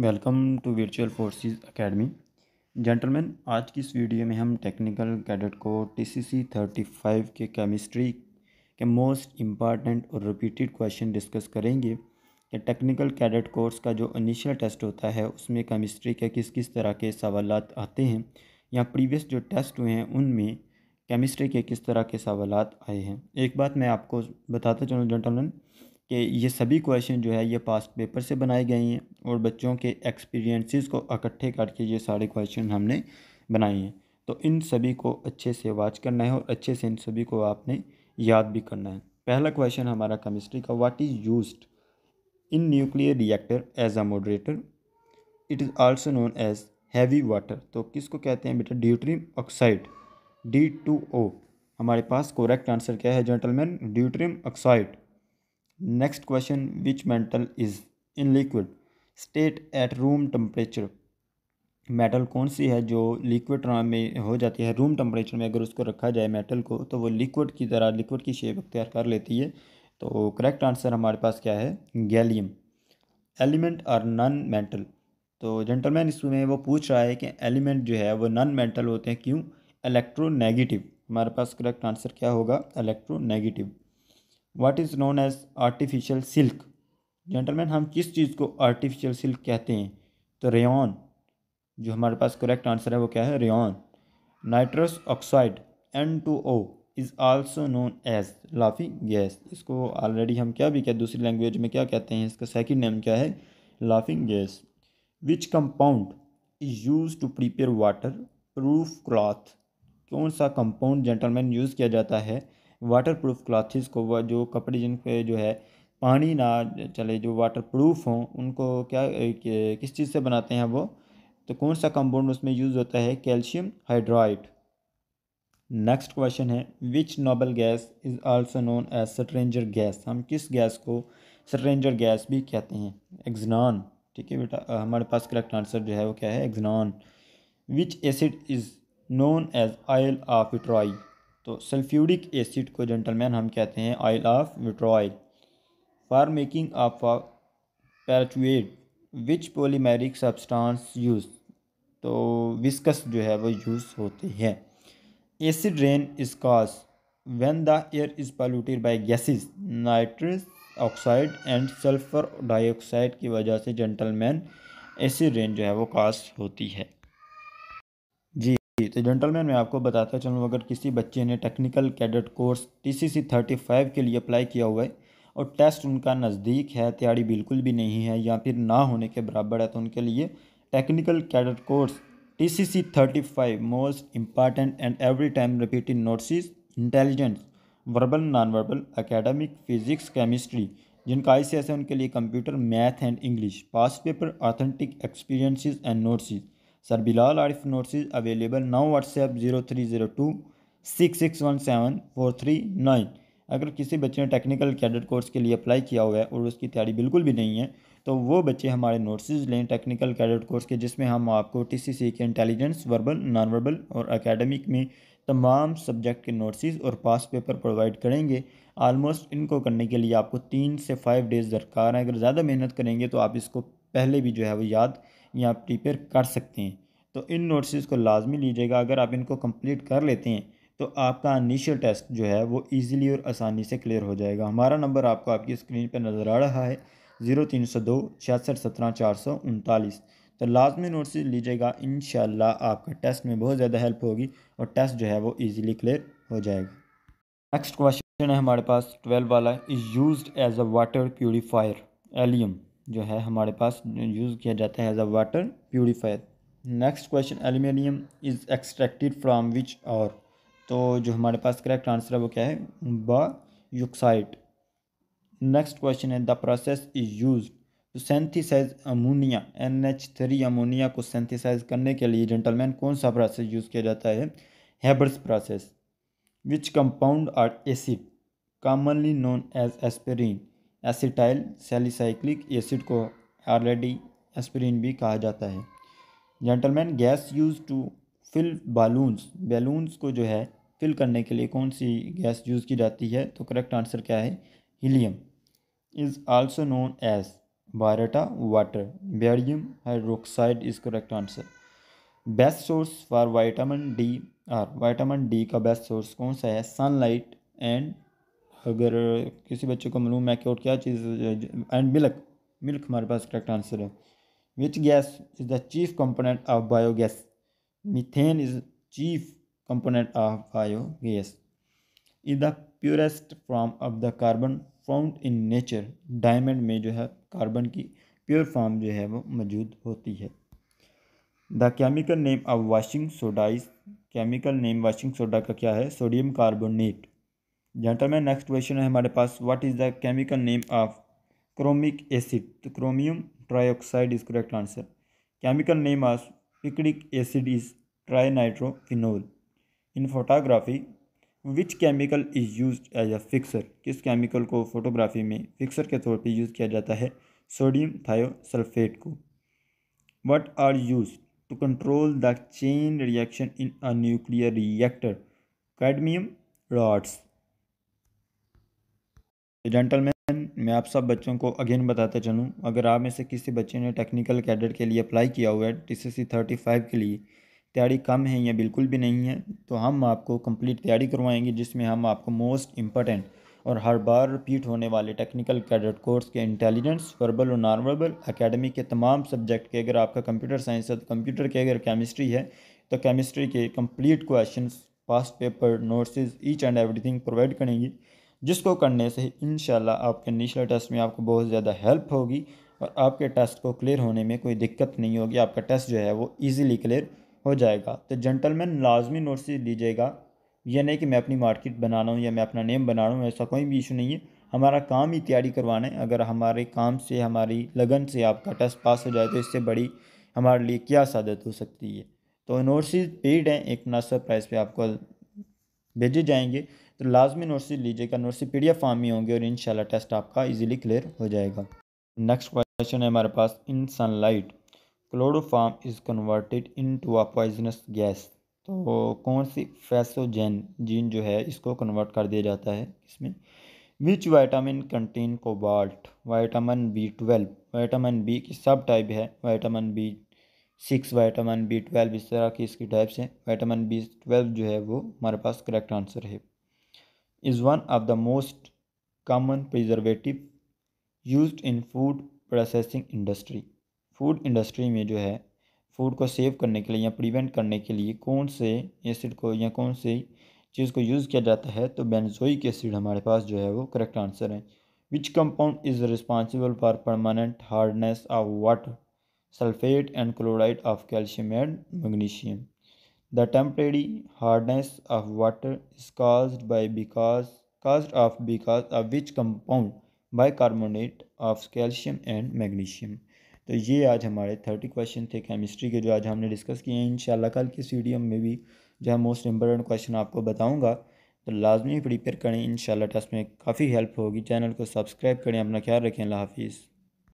Welcome to virtual forces academy gentleman आज की इस वीडियो में हम टेक्निकल कैडेट को टीसीसी 35 के केमिस्ट्री के मोस्ट इम्पॉर्टेंट और रिपीटेड क्वेश्चन डिस्कस करेंगे कि टेक्निकल कैडेट कोर्स का जो इनिशियल टेस्ट होता है उसमें केमिस्ट्री के किस किस तरह के सवाल आते हैं या प्रीवियस जो टेस्ट हुए हैं उनमें केमिस्ट्री के किस तरह के सवाल आए हैं एक बात मैं आपको बताता चलूँ जेंटलमैन कि ये सभी क्वेश्चन जो है ये पास पेपर से बनाए गए हैं और बच्चों के एक्सपीरियंसिस को इकट्ठे करके ये सारे क्वेश्चन हमने बनाए हैं तो इन सभी को अच्छे से वाच करना है और अच्छे से इन सभी को आपने याद भी करना है पहला क्वेश्चन हमारा केमिस्ट्री का what is use in nuclear reactor as a moderator it is also known as heavy water तो किसको कहते हैं बेटा deuterium oxide D two O हमारे पास कोरेक्ट आंसर क्या है gentleman deuterium oxide next question which metal is in liquid state at room temperature metal कौन सी है जो लिक्विड में हो जाती है रूम टेम्परेचर में अगर उसको रखा जाए मेटल को तो वो लिक्विड की तरह लिक्विड की शेप अख्तियार कर लेती है तो करेक्ट आंसर हमारे पास क्या है गैलियम एलिमेंट और नॉन मेटल तो जेंटलमैन इसमें वो पूछ रहा है कि एलिमेंट जो है वो नॉन मेटल होते हैं क्यों इलेक्ट्रोनेगेटिव हमारे पास करेक्ट आंसर क्या होगा electronegative what is known as artificial silk gentleman हम किस चीज़ को आर्टिफिशियल सिल्क कहते हैं तो रेन जो हमारे पास करेक्ट आंसर है वो क्या है rayon nitrous oxide N two O is also known as laughing gas इसको ऑलरेडी हम क्या भी क्या दूसरी लैंग्वेज में क्या कहते हैं इसका सेकेंड नेम क्या है laughing gas which compound is use to prepare water proof cloth कौन सा कंपाउंड जेंटलमैन यूज़ किया जाता है वाटर प्रूफ क्लाथिस को वह जो कपड़े जिन पे जो है पानी ना चले जो वाटर प्रूफ हों उनको क्या किस चीज़ से बनाते हैं वो तो कौन सा कंपाउंड उसमें यूज़ होता है कैल्शियम हाइड्राइड नेक्स्ट क्वेश्चन है which noble gas is also known as stranger gas हम किस गैस को सट्रेंजर गैस भी कहते हैं एग्जनॉन ठीक है बेटा हमारे पास करेक्ट आंसर जो है वो क्या है xenon which acid is known as oil of vitriol तो सल्फ्यूरिक एसिड को जेंटलमैन हम कहते हैं oil of vitriol for making of parachute which polymeric substance use तो विस्कस जो है वो यूज़ होते हैं acid rain is cause when the air is polluted by gases nitrous oxide and sulphur dioxide की वजह से जेंटलमैन एसिड रेन जो है वो कास्ट होती है जी तो जेंटलमैन मैं आपको बताता चलूँ अगर किसी बच्चे ने टेक्निकल कैडेट कोर्स टीसीसी 35 के लिए अप्लाई किया हुआ है और टेस्ट उनका नज़दीक है तैयारी बिल्कुल भी नहीं है या फिर ना होने के बराबर है तो उनके लिए technical cadet course T C C thirty five most important and every time repeated notice intelligence verbal non verbal academic physics chemistry जिनका आई सी एस है उनके लिए computer math and English past paper authentic experiences and notice sir Bilal Arif notes available now WhatsApp zero three zero two six six one seven four three nine अगर किसी बच्चे ने technical cadet course के लिए apply किया हुआ है और उसकी तैयारी बिल्कुल भी नहीं है तो वो बच्चे हमारे नोट्सेज लें टेक्निकल कैडेट कोर्स के जिसमें हम आपको टीसीसी के इंटेलिजेंस वर्बल नॉन वर्बल और एकेडमिक में तमाम सब्जेक्ट के नोट्सेज और पास पेपर प्रोवाइड करेंगे आलमोस्ट इनको करने के लिए आपको तीन से फाइव डेज़ दरकार है अगर ज़्यादा मेहनत करेंगे तो आप इसको पहले भी जो है वो याद या प्रिपेयर कर सकते हैं तो इन नोट्स को लाजमी लीजिएगा अगर आप इनको कंप्लीट कर लेते हैं तो आपका इनिशियल टेस्ट जो है वो ईज़िली और आसानी से क्लियर हो जाएगा हमारा नंबर आपको आपकी स्क्रीन पर नज़र आ रहा है ज़ीरो तीन सौ दो छियासठ सत्रह चार सौ उनतालीस तो लाजमी नोट्स लीजिएगा इन आपका टेस्ट में बहुत ज़्यादा हेल्प होगी और टेस्ट जो है वो ईज़िली क्लियर हो जाएगा नेक्स्ट क्वेश्चन है हमारे पास ट्वेल्व वाला is use as a water purifier alum जो है हमारे पास यूज़ किया जाता है as a water purifier next question aluminium is extracted from which ore तो जो हमारे पास करेक्ट आंसर है वो क्या है बा यूक्साइट नेक्स्ट क्वेश्चन है the process is use to synthesize ammonia N H three ammonia को सेंथिसाइज करने के लिए जेंटलमैन कौन सा प्रोसेस यूज़ किया जाता है Haber's process which compound or acid commonly known as aspirin acetyl salicylic acid को ऑलरेडी एस्पिरिन भी कहा जाता है gentleman gas use to fill balloons balloons को जो है फिल करने के लिए कौन सी गैस यूज़ की जाती है तो करेक्ट आंसर क्या है helium is also known as baryta water barium hydroxide is correct answer best source for vitamin D और वाइटामिन डी का बेस्ट सोर्स कौन सा है सनलाइट एंड अगर किसी बच्चे को मालूम है कि और क्या चीज़ एंड मिल्क मिल्क हमारे पास करेक्ट आंसर है which gas is the chief component of biogas methane is chief component of biogas is the purest form of the carbon found in nature diamond में जो है कार्बन की pure form जो है वो मौजूद होती है the chemical name of washing soda is chemical name washing soda का क्या है sodium carbonate gentleman next question है हमारे पास what is the chemical name of chromic acid तो chromium trioxide is correct answer chemical name of picric acid is trinitrophenol in photography which chemical is use as a fixer किस chemical को photography में fixer के तौर पर use किया जाता है सोडियम थायोसल्फेट को what are use to control the chain reaction in a nuclear reactor cadmium rods gentleman मैं आप सब बच्चों को अगेन बताते चलूँ अगर आप में से किसी बच्चे ने टेक्निकल कैडेट के लिए अप्लाई किया हुआ है सी थर्टी फाइव के लिए तैयारी कम है या बिल्कुल भी नहीं है तो हम आपको कंप्लीट तैयारी करवाएंगे जिसमें हम आपको मोस्ट इम्पॉर्टेंट और हर बार रिपीट होने वाले टेक्निकल कैडेट कोर्स के इंटेलिजेंस वर्बल और नॉर्मल अकेडमी के तमाम सब्जेक्ट के अगर आपका कंप्यूटर साइंस है तो कंप्यूटर के अगर केमिस्ट्री है तो केमिस्ट्री के complete question past paper notes each and everything provide करेंगे जिसको करने से इन आपके निचला टेस्ट में आपको बहुत ज़्यादा हेल्प होगी और आपके टेस्ट को क्लियर होने में कोई दिक्कत नहीं होगी आपका टेस्ट जो है वो ईजिली क्लियर हो जाएगा तो जेंटलमैन लाजमी नोट्स लीजिएगा यह नहीं कि मैं अपनी मार्केट बना रहा हूँ या मैं अपना नेम बना रहा हूँ ऐसा कोई भी इशू नहीं है हमारा काम ही तैयारी करवाना है अगर हमारे काम से हमारी लगन से आपका टेस्ट पास हो जाए तो इससे बड़ी हमारे लिए क्या सादत हो सकती है तो नोट्स पेड हैं एक मुनासब प्राइस पे आपको भेजे जाएंगे तो लाजमी नोट्स लीजिएगा नोट्स पी डी फॉर्म में होंगे और इन टेस्ट आपका ईजिली क्लियर हो जाएगा नेक्स्ट क्वेश्चन है हमारे पास in sunlight chloroform is converted into a poisonous gas तो कौन सी फैसोजेन जीन जो है इसको कन्वर्ट कर दिया जाता है इसमें which vitamin contain cobalt vitamin B twelve vitamin B की सब टाइप है vitamin B six vitamin B twelve इस तरह की इसकी टाइप्स हैं वाइटामिन बी ट्वेल्व जो है वो हमारे पास करेक्ट आंसर है is one of the most common preservative used in food processing industry. Food industry में जो है फूड को सेव करने के लिए या प्रिवेंट करने के लिए कौन से एसिड को या कौन सी चीज़ को यूज़ किया जाता है तो benzoic एसिड हमारे पास जो है वो करेक्ट आंसर है विच compound is responsible for permanent hardness of water sulphate and chloride of calcium and magnesium. The temporary hardness of water is caused by because caused of because of which compound bicarbonate of calcium and magnesium. तो ये आज हमारे thirty question थे chemistry के जो आज हमने discuss किए हैं इंशाल्लाह कल की वीडियो में भी जो है मोस्ट इम्पोर्टेंट क्वेश्चन आपको बताऊंगा तो लाजमी प्रिपेयर करें इंशाल्लाह टेस्ट में काफ़ी हेल्प होगी चैनल को सब्सक्राइब करें अपना ख्याल रखें अल्लाह हाफिज़